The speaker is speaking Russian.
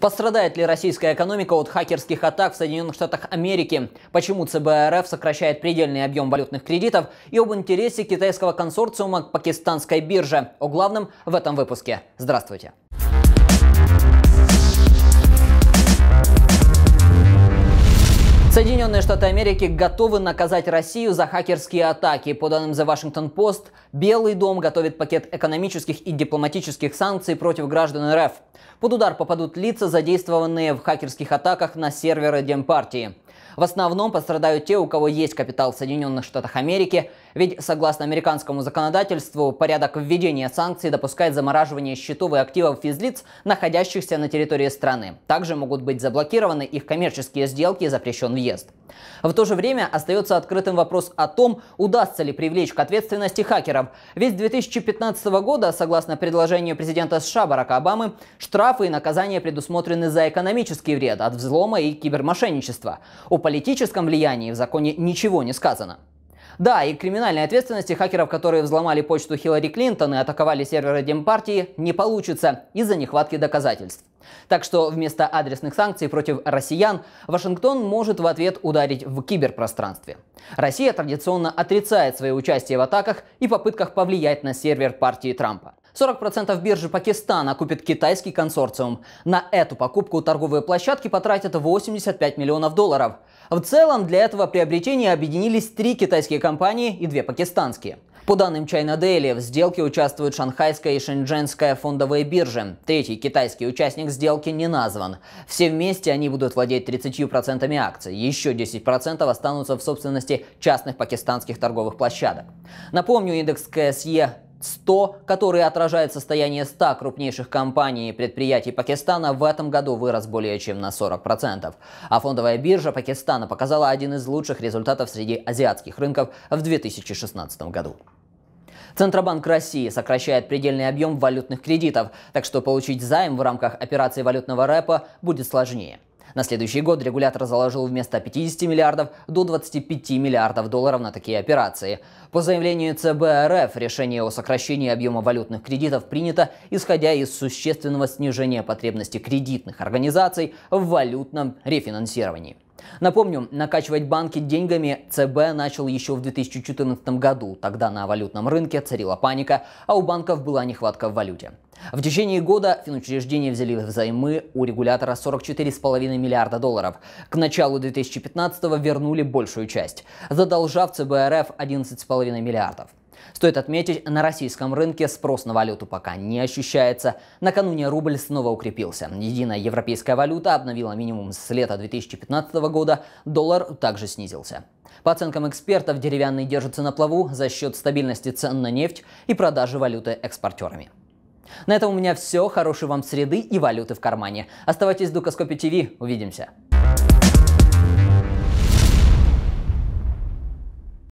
Пострадает ли российская экономика от хакерских атак в Соединенных Штатах Америки? Почему ЦБ РФ сокращает предельный объем валютных кредитов? И об интересе китайского консорциума к пакистанской бирже. О главном в этом выпуске. Здравствуйте. Соединенные Штаты Америки готовы наказать Россию за хакерские атаки. По данным The Washington Post, Белый дом готовит пакет экономических и дипломатических санкций против граждан РФ. Под удар попадут лица, задействованные в хакерских атаках на серверы Демпартии. В основном пострадают те, у кого есть капитал в Соединенных Штатах Америки – ведь, согласно американскому законодательству, порядок введения санкций допускает замораживание счетов и активов физлиц, находящихся на территории страны. Также могут быть заблокированы их коммерческие сделки и запрещен въезд. В то же время остается открытым вопрос о том, удастся ли привлечь к ответственности хакеров. Ведь с 2015 года, согласно предложению президента США Барака Обамы, штрафы и наказания предусмотрены за экономический вред от взлома и кибермошенничества. О политическом влиянии в законе ничего не сказано. Да, и криминальной ответственности хакеров, которые взломали почту Хиллари Клинтон и атаковали серверы Демпартии, не получится из-за нехватки доказательств. Так что вместо адресных санкций против россиян, Вашингтон может в ответ ударить в киберпространстве. Россия традиционно отрицает свое участие в атаках и попытках повлиять на сервер партии Трампа. 40% биржи Пакистана купит китайский консорциум. На эту покупку торговые площадки потратят 85 миллионов долларов. В целом для этого приобретения объединились три китайские компании и две пакистанские. По данным China Daily, в сделке участвуют шанхайская и шэньчжэнская фондовые биржи. Третий китайский участник сделки не назван. Все вместе они будут владеть 30% акций. Еще 10% останутся в собственности частных пакистанских торговых площадок. Напомню, индекс КСЕ 100, который отражает состояние 100 крупнейших компаний и предприятий Пакистана, в этом году вырос более чем на 40%. А фондовая биржа Пакистана показала один из лучших результатов среди азиатских рынков в 2016 году. Центробанк России сокращает предельный объем валютных кредитов, так что получить займ в рамках операции валютного рэпа будет сложнее – на следующий год регулятор заложил вместо 50 миллиардов до 25 миллиардов долларов на такие операции. По заявлению ЦБ РФ, решение о сокращении объема валютных кредитов принято, исходя из существенного снижения потребности кредитных организаций в валютном рефинансировании. Напомню, накачивать банки деньгами ЦБ начал еще в 2014 году. Тогда на валютном рынке царила паника, а у банков была нехватка в валюте. В течение года финучреждения взяли взаймы у регулятора 44,5 миллиарда долларов. К началу 2015-го вернули большую часть, задолжав ЦБ РФ 11,5 миллиардов. Стоит отметить, на российском рынке спрос на валюту пока не ощущается. Накануне рубль снова укрепился. Единая европейская валюта обновила минимум с лета 2015 года, доллар также снизился. По оценкам экспертов, деревянный держится на плаву за счет стабильности цен на нефть и продажи валюты экспортерами. На этом у меня все. Хорошей вам среды и валюты в кармане. Оставайтесь в Дукоскопи ТВ. Увидимся.